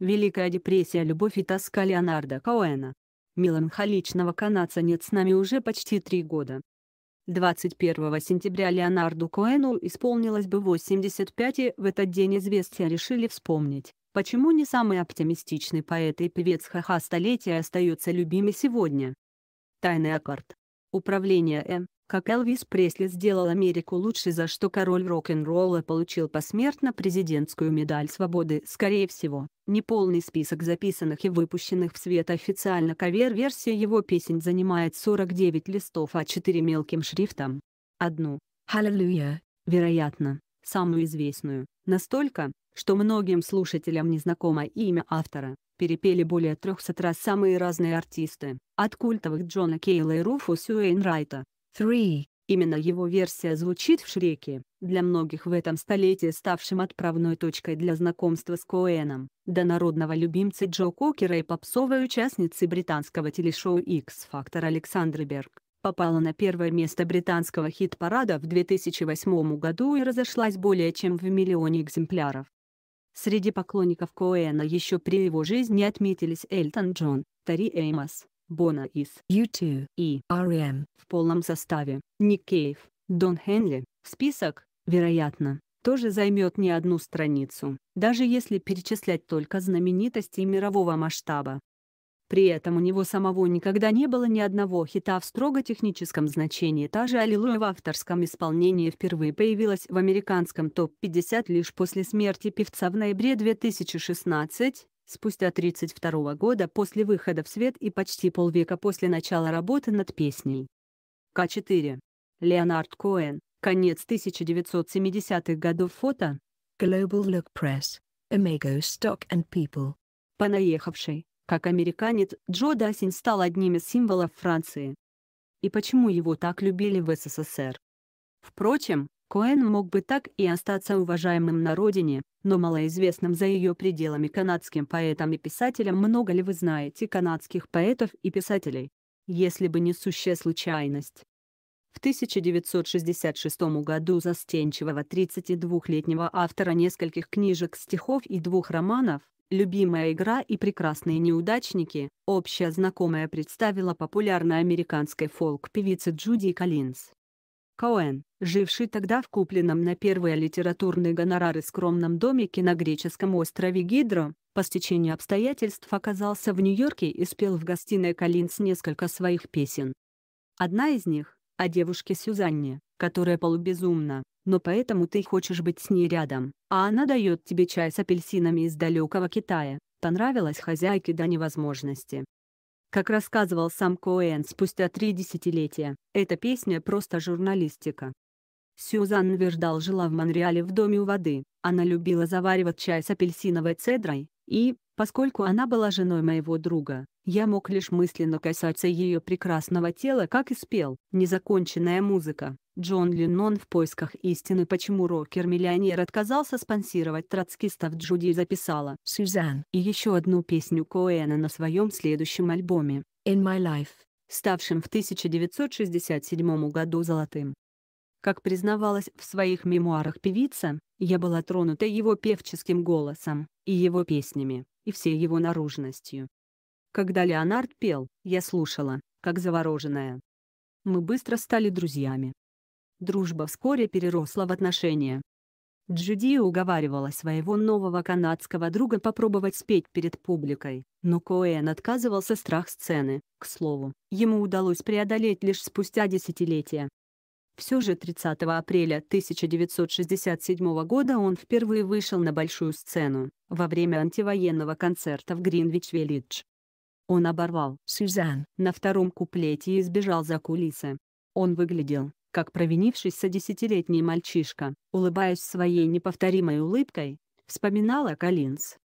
Великая депрессия «Любовь и тоска» Леонарда Коэна. Меланхоличного канадца нет с нами уже почти три года. 21 сентября Леонарду Коэну исполнилось бы 85 и в этот день известия решили вспомнить, почему не самый оптимистичный поэт и певец ха-ха столетия остается любимый сегодня. Тайный аккорд. Управление М как Элвис Пресли сделал Америку лучше, за что король рок-н-ролла получил посмертно президентскую медаль свободы. Скорее всего, неполный список записанных и выпущенных в свет а официально кавер-версия его песен занимает 49 листов А4 мелким шрифтом. Одну, «Халлелуя», вероятно, самую известную, настолько, что многим слушателям незнакомо имя автора, перепели более трехсот раз самые разные артисты, от культовых Джона Кейла и Руфуса Уэйнрайта, Three. Именно его версия звучит в Шреке, для многих в этом столетии ставшим отправной точкой для знакомства с Коэном, до народного любимца Джо Кокера и попсовой участницы британского телешоу X-Factor Александры Берг попала на первое место британского хит-парада в 2008 году и разошлась более чем в миллионе экземпляров. Среди поклонников Коэна еще при его жизни отметились Эльтон Джон, Тари Эймос, Бона из U2 и R.E.M. Эм в полном составе, Ник Кейв, Дон Хенли, список, вероятно, тоже займет не одну страницу, даже если перечислять только знаменитости мирового масштаба. При этом у него самого никогда не было ни одного хита в строго техническом значении. Та же «Аллилуйя» в авторском исполнении впервые появилась в американском топ-50 лишь после смерти певца в ноябре 2016, спустя 32 года после выхода в свет и почти полвека после начала работы над песней. К4. Леонард Коэн. Конец 1970-х годов фото. Global Look Press. Omega Stock and People. Понаехавший, как американец, Джо Дасин стал одним из символов Франции. И почему его так любили в СССР? Впрочем, Коэн мог бы так и остаться уважаемым на родине, но малоизвестным за ее пределами канадским поэтам и писателям много ли вы знаете канадских поэтов и писателей? Если бы не несущая случайность. В 1966 году застенчивого 32-летнего автора нескольких книжек стихов и двух романов «Любимая игра» и «Прекрасные неудачники» общая знакомая представила популярной американской фолк-певице Джуди Коллинз. Коэн, живший тогда в купленном на первые литературные гонорары скромном домике на греческом острове Гидро, по стечению обстоятельств оказался в Нью-Йорке и спел в гостиной Калинс несколько своих песен. Одна из них — о девушке Сюзанне, которая полубезумна, но поэтому ты хочешь быть с ней рядом, а она дает тебе чай с апельсинами из далекого Китая, понравилась хозяйке до невозможности. Как рассказывал сам Коэн спустя три десятилетия, эта песня просто журналистика. Сюзанн Вердал жила в Монреале в доме у воды, она любила заваривать чай с апельсиновой цедрой, и, поскольку она была женой моего друга, я мог лишь мысленно касаться ее прекрасного тела как и спел, незаконченная музыка, Джон Леннон в поисках истины «Почему рокер-миллионер отказался спонсировать троцкистов» Джуди записала «Сюзан» и еще одну песню Коэна на своем следующем альбоме «In My Life», ставшем в 1967 году золотым. Как признавалась в своих мемуарах певица, я была тронута его певческим голосом, и его песнями, и всей его наружностью. Когда Леонард пел, я слушала, как завороженная. Мы быстро стали друзьями дружба вскоре переросла в отношения. Джуди уговаривала своего нового канадского друга попробовать спеть перед публикой, но Коэн отказывался страх сцены, к слову, ему удалось преодолеть лишь спустя десятилетия. Все же 30 апреля 1967 года он впервые вышел на большую сцену, во время антивоенного концерта в Гринвич-Виллидж. Он оборвал «Сюзан» на втором куплете и сбежал за кулисы. Он выглядел как провинившийся десятилетний мальчишка, улыбаясь своей неповторимой улыбкой, вспоминала Калинс.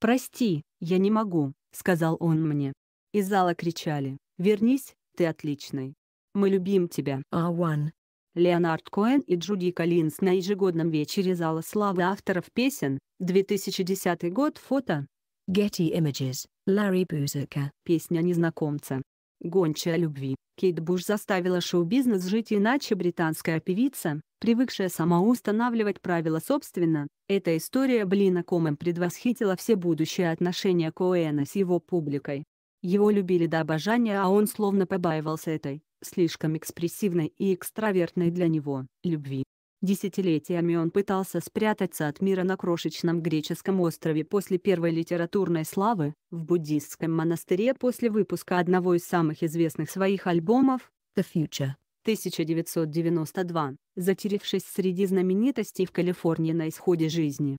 «Прости, я не могу», — сказал он мне. Из зала кричали «Вернись, ты отличный! Мы любим тебя!» А1. Леонард Коэн и Джуди Калинс на ежегодном вечере зала славы авторов песен, 2010 год фото. Getty Images, Ларри Бузака. Песня незнакомца. Гончая любви. Кейт Буш заставила шоу-бизнес жить иначе британская певица, привыкшая сама устанавливать правила собственно, эта история Блина Комэм предвосхитила все будущие отношения Коэна с его публикой. Его любили до обожания, а он словно побаивался этой, слишком экспрессивной и экстравертной для него, любви. Десятилетиями он пытался спрятаться от мира на крошечном греческом острове после первой литературной славы, в буддистском монастыре после выпуска одного из самых известных своих альбомов «The Future» 1992, затерявшись среди знаменитостей в Калифорнии на исходе жизни.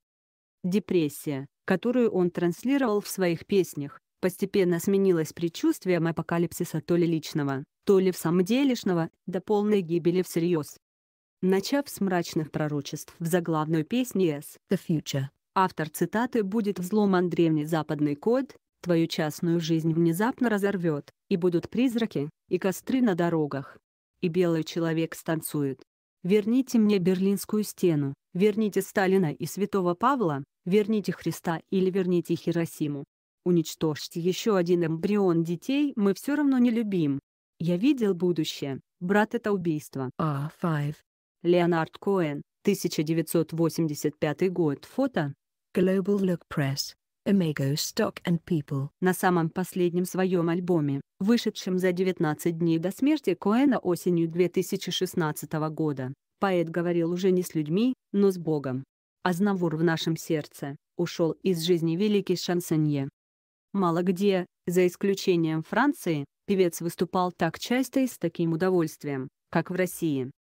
Депрессия, которую он транслировал в своих песнях, постепенно сменилась предчувствием апокалипсиса то ли личного, то ли в самом делешного, до полной гибели всерьез. Начав с мрачных пророчеств в заглавной песне «Yes, the future», автор цитаты будет взломан древний западный код, твою частную жизнь внезапно разорвет, и будут призраки, и костры на дорогах. И белый человек станцует. Верните мне Берлинскую стену, верните Сталина и Святого Павла, верните Христа или верните Хиросиму. Уничтожьте еще один эмбрион детей мы все равно не любим. Я видел будущее, брат это убийство. А5. Леонард Коэн, 1985 год. Фото. Global Look Press. Imago Stock and People. На самом последнем своем альбоме, вышедшем за 19 дней до смерти Коэна осенью 2016 года, поэт говорил уже не с людьми, но с Богом. Азнавур в нашем сердце ушел из жизни великий шансонье. Мало где, за исключением Франции, певец выступал так часто и с таким удовольствием, как в России.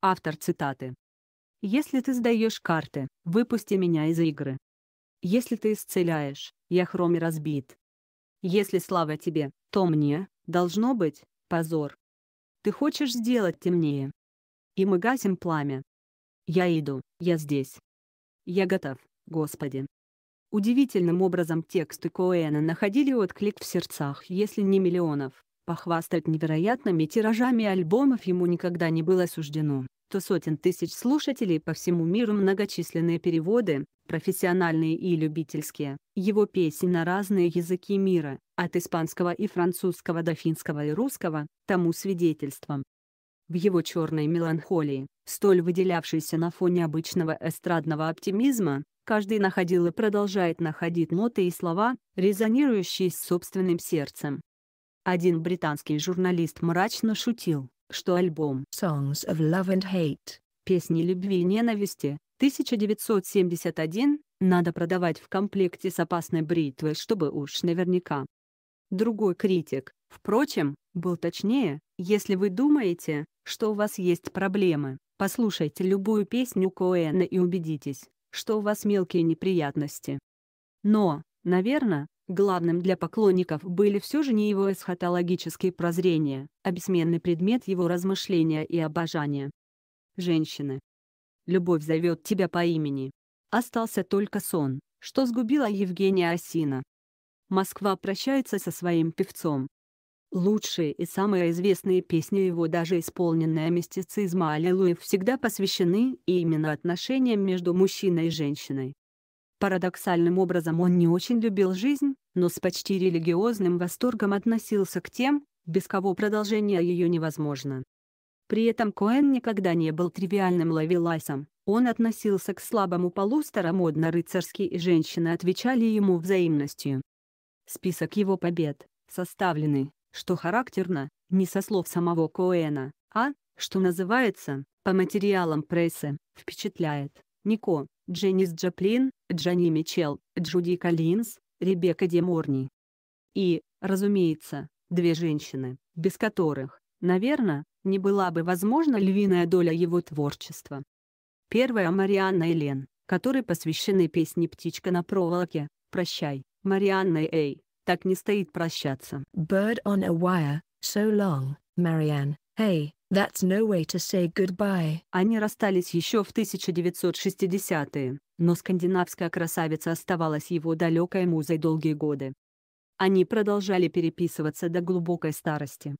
Автор цитаты. «Если ты сдаешь карты, выпусти меня из игры. Если ты исцеляешь, я хром и разбит. Если слава тебе, то мне, должно быть, позор. Ты хочешь сделать темнее. И мы гасим пламя. Я иду, я здесь. Я готов, Господи. Удивительным образом тексты Коэна находили отклик в сердцах, если не миллионов, Похвастать невероятными тиражами альбомов ему никогда не было суждено. То сотен тысяч слушателей по всему миру многочисленные переводы, профессиональные и любительские, его песни на разные языки мира, от испанского и французского до финского и русского, тому свидетельством. В его черной меланхолии, столь выделявшейся на фоне обычного эстрадного оптимизма, каждый находил и продолжает находить ноты и слова, резонирующие с собственным сердцем. Один британский журналист мрачно шутил, что альбом «Songs of Love and Hate» «Песни любви и ненависти» 1971 надо продавать в комплекте с опасной бритвой, чтобы уж наверняка. Другой критик, впрочем, был точнее, если вы думаете, что у вас есть проблемы, послушайте любую песню Коэна и убедитесь, что у вас мелкие неприятности. Но, наверное, Главным для поклонников были все же не его эсхатологические прозрения, а бессменный предмет его размышления и обожания. Женщины. Любовь зовет тебя по имени. Остался только сон, что сгубила Евгения Осина. Москва прощается со своим певцом. Лучшие и самые известные песни его, даже исполненные мистицизма Аллилуйя, всегда посвящены именно отношениям между мужчиной и женщиной. Парадоксальным образом он не очень любил жизнь, но с почти религиозным восторгом относился к тем, без кого продолжение ее невозможно. При этом Коэн никогда не был тривиальным лавеласом, он относился к слабому полу старомодно рыцарски и женщины отвечали ему взаимностью. Список его побед, составленный, что характерно, не со слов самого Коэна, а, что называется, по материалам прессы, впечатляет. Нико, Дженнис Джаплин, Джани Мичел, Джуди Коллинз, Ребекка Деморни. И, разумеется, две женщины, без которых, наверное, не была бы возможна львиная доля его творчества. Первая Марианна Элен, которой посвящены песни «Птичка на проволоке», «Прощай», Марианна Эй, так не стоит прощаться. Bird on a wire, so long, Marianne, hey, That's no way to say goodbye. Они расстались еще в 1960-е, но скандинавская красавица оставалась его далекой музой долгие годы. Они продолжали переписываться до глубокой старости.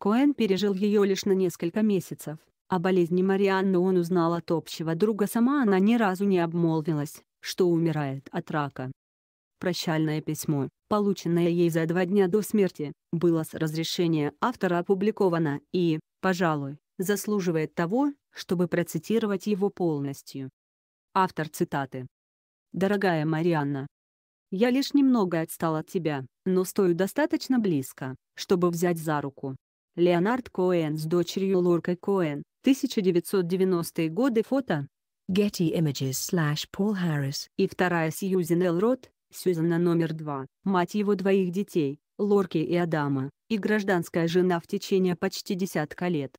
Коэн пережил ее лишь на несколько месяцев. О болезни Марианны он узнал от общего друга сама она ни разу не обмолвилась, что умирает от рака. Прощальное письмо, полученное ей за два дня до смерти, было с разрешения автора опубликовано и, пожалуй, заслуживает того, чтобы процитировать его полностью. Автор цитаты. «Дорогая Марианна, я лишь немного отстал от тебя, но стою достаточно близко, чтобы взять за руку. Леонард Коэн с дочерью Лоркой Коэн, 1990-е годы фото. Getty Images slash Paul Harris. И вторая Сьюзен Элрот, Сьюзена номер два, мать его двоих детей, Лорки и Адама, и гражданская жена в течение почти десятка лет.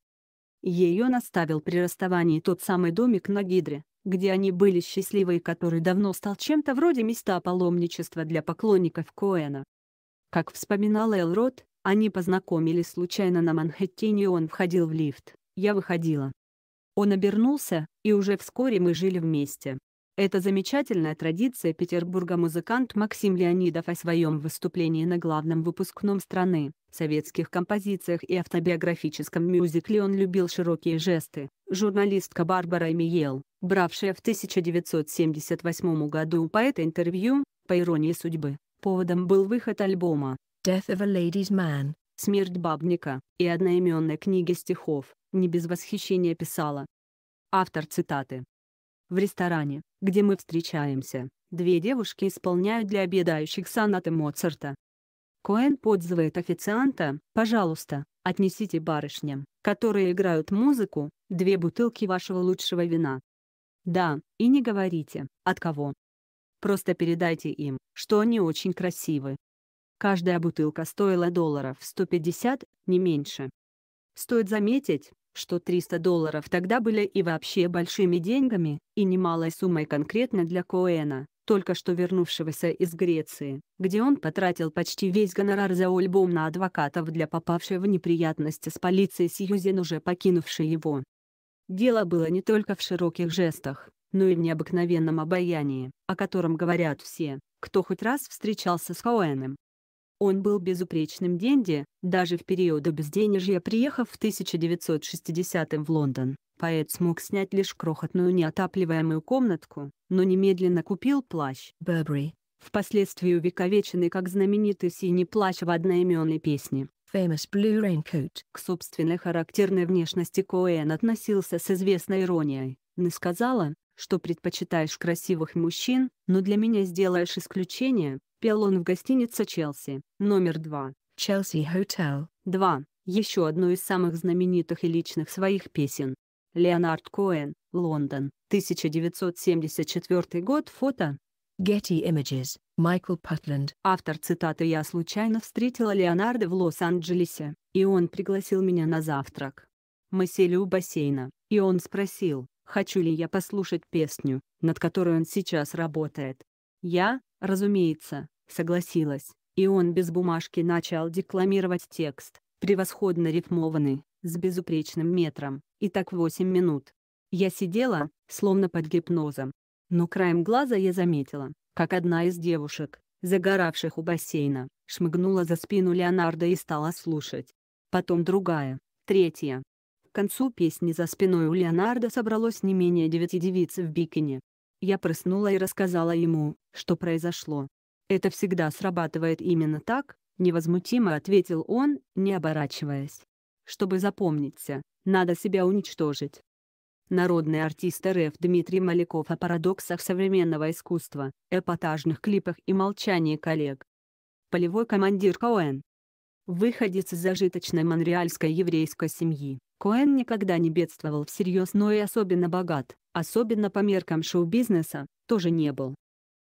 Ее наставил при расставании тот самый домик на Гидре, где они были счастливы и который давно стал чем-то вроде места паломничества для поклонников Коэна. Как вспоминал Элрод, они познакомились случайно на Манхэттене и он входил в лифт, я выходила. Он обернулся, и уже вскоре мы жили вместе. Это замечательная традиция Петербурга музыкант Максим Леонидов о своем выступлении на главном выпускном страны, советских композициях и автобиографическом мюзикле он любил широкие жесты. Журналистка Барбара Миел, бравшая в 1978 году по это интервью, по иронии судьбы, поводом был выход альбома «Death of a Lady's Man» «Смерть бабника» и одноименной книги стихов, не без восхищения писала. Автор цитаты в ресторане, где мы встречаемся, две девушки исполняют для обедающих сонаты Моцарта. Коэн подзывает официанта, «Пожалуйста, отнесите барышням, которые играют музыку, две бутылки вашего лучшего вина». Да, и не говорите, от кого. Просто передайте им, что они очень красивы. Каждая бутылка стоила долларов 150, не меньше. Стоит заметить, что 300 долларов тогда были и вообще большими деньгами, и немалой суммой конкретно для Коэна, только что вернувшегося из Греции, где он потратил почти весь гонорар за альбом на адвокатов для попавшей в неприятности с полицией Сьюзен уже покинувшей его. Дело было не только в широких жестах, но и в необыкновенном обаянии, о котором говорят все, кто хоть раз встречался с Коэном. Он был безупречным денди, даже в периоды безденежья приехав в 1960-м в Лондон. Поэт смог снять лишь крохотную неотапливаемую комнатку, но немедленно купил плащ Burberry, впоследствии увековеченный как знаменитый синий плащ в одноименной песне. Famous Blue Raincoat. К собственной характерной внешности Коэн относился с известной иронией. Она сказала, что предпочитаешь красивых мужчин, но для меня сделаешь исключение», пел он в гостинице «Челси», номер два. «Челси Hotel два. еще одно из самых знаменитых и личных своих песен. Леонард Коэн, Лондон, 1974 год, фото. Getty Images, Майкл Патланд. Автор цитаты «Я случайно встретила Леонарда в Лос-Анджелесе, и он пригласил меня на завтрак. Мы сели у бассейна, и он спросил, хочу ли я послушать песню, над которой он сейчас работает. Я, разумеется, согласилась, и он без бумажки начал декламировать текст, превосходно рифмованный, с безупречным метром, и так 8 минут. Я сидела, словно под гипнозом. Но краем глаза я заметила, как одна из девушек, загоравших у бассейна, шмыгнула за спину Леонардо и стала слушать. Потом другая, третья, к концу песни за спиной у Леонардо собралось не менее девяти девиц в бикини. Я прыснула и рассказала ему, что произошло. «Это всегда срабатывает именно так», — невозмутимо ответил он, не оборачиваясь. «Чтобы запомниться, надо себя уничтожить». Народный артист РФ Дмитрий Маляков о парадоксах современного искусства, эпатажных клипах и молчании коллег. Полевой командир КОН. Выходец из зажиточной монреальской еврейской семьи, Коэн никогда не бедствовал всерьез, но и особенно богат, особенно по меркам шоу-бизнеса, тоже не был.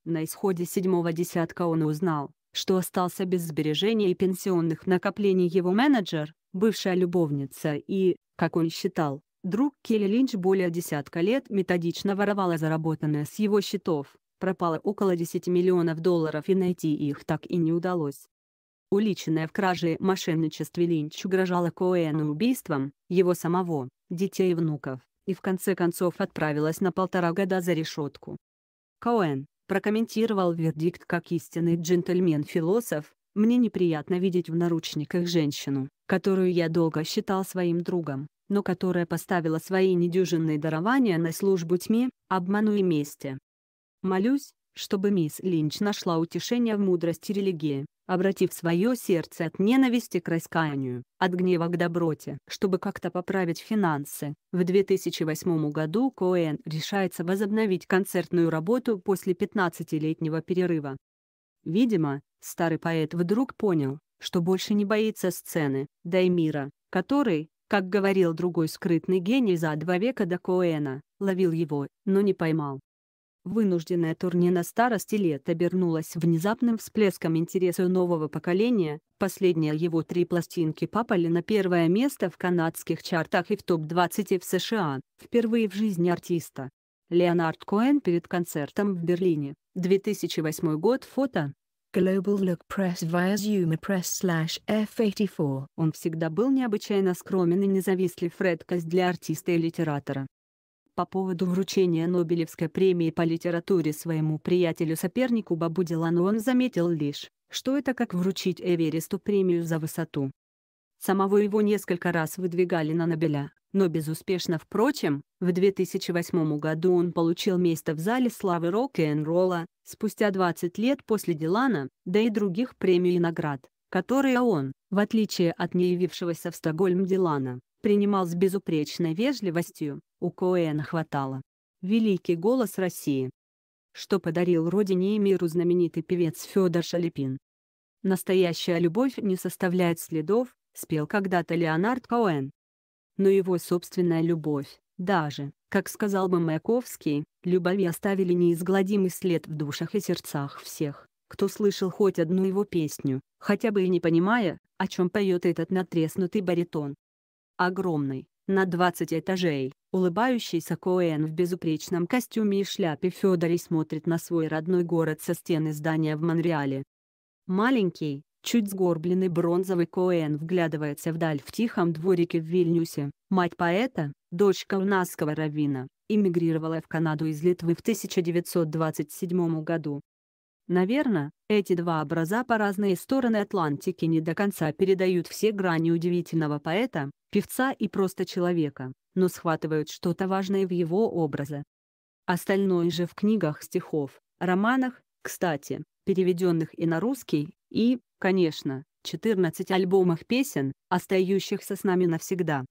На исходе седьмого десятка он узнал, что остался без сбережений и пенсионных накоплений его менеджер, бывшая любовница и, как он считал, друг Келли Линч более десятка лет методично воровала заработанное с его счетов, пропало около 10 миллионов долларов и найти их так и не удалось уличенная в краже и мошенничестве Линч угрожала Коэну убийством, его самого, детей и внуков, и в конце концов отправилась на полтора года за решетку. Коэн, прокомментировал вердикт как истинный джентльмен-философ, «Мне неприятно видеть в наручниках женщину, которую я долго считал своим другом, но которая поставила свои недюжинные дарования на службу тьме, обману и мести. Молюсь, чтобы мисс Линч нашла утешение в мудрости религии, обратив свое сердце от ненависти к раскаянию, от гнева к доброте. Чтобы как-то поправить финансы, в 2008 году Коэн решается возобновить концертную работу после 15-летнего перерыва. Видимо, старый поэт вдруг понял, что больше не боится сцены, да и мира, который, как говорил другой скрытный гений за два века до Коэна, ловил его, но не поймал. Вынужденная турне на старости лет обернулась внезапным всплеском интереса нового поколения, последние его три пластинки попали на первое место в канадских чартах и в топ-20 в США, впервые в жизни артиста. Леонард Коэн перед концертом в Берлине, 2008 год фото. Global Look Press via Zuma Press slash F84. Он всегда был необычайно скромен и независтлив редкость для артиста и литератора по поводу вручения Нобелевской премии по литературе своему приятелю-сопернику Бабу Дилану он заметил лишь, что это как вручить Эвересту премию за высоту. Самого его несколько раз выдвигали на Нобеля, но безуспешно впрочем, в 2008 году он получил место в зале славы рок-н-ролла, спустя 20 лет после Дилана, да и других премий и наград, которые он, в отличие от неявившегося в Стокгольм Дилана, принимал с безупречной вежливостью, у Коэна хватало. Великий голос России. Что подарил родине и миру знаменитый певец Федор Шалепин. «Настоящая любовь не составляет следов», спел когда-то Леонард Коэн. Но его собственная любовь, даже, как сказал бы Маяковский, любовь оставили неизгладимый след в душах и сердцах всех, кто слышал хоть одну его песню, хотя бы и не понимая, о чем поет этот натреснутый баритон огромный, на 20 этажей. Улыбающийся Коэн в безупречном костюме и шляпе Федори смотрит на свой родной город со стены здания в Монреале. Маленький, чуть сгорбленный бронзовый Коэн вглядывается вдаль в тихом дворике в Вильнюсе. Мать поэта, дочь каунасского раввина, эмигрировала в Канаду из Литвы в 1927 году. Наверное, эти два образа по разные стороны Атлантики не до конца передают все грани удивительного поэта, певца и просто человека, но схватывают что-то важное в его образе. Остальное же в книгах стихов, романах, кстати, переведенных и на русский, и, конечно, 14 альбомах песен, остающихся с нами навсегда.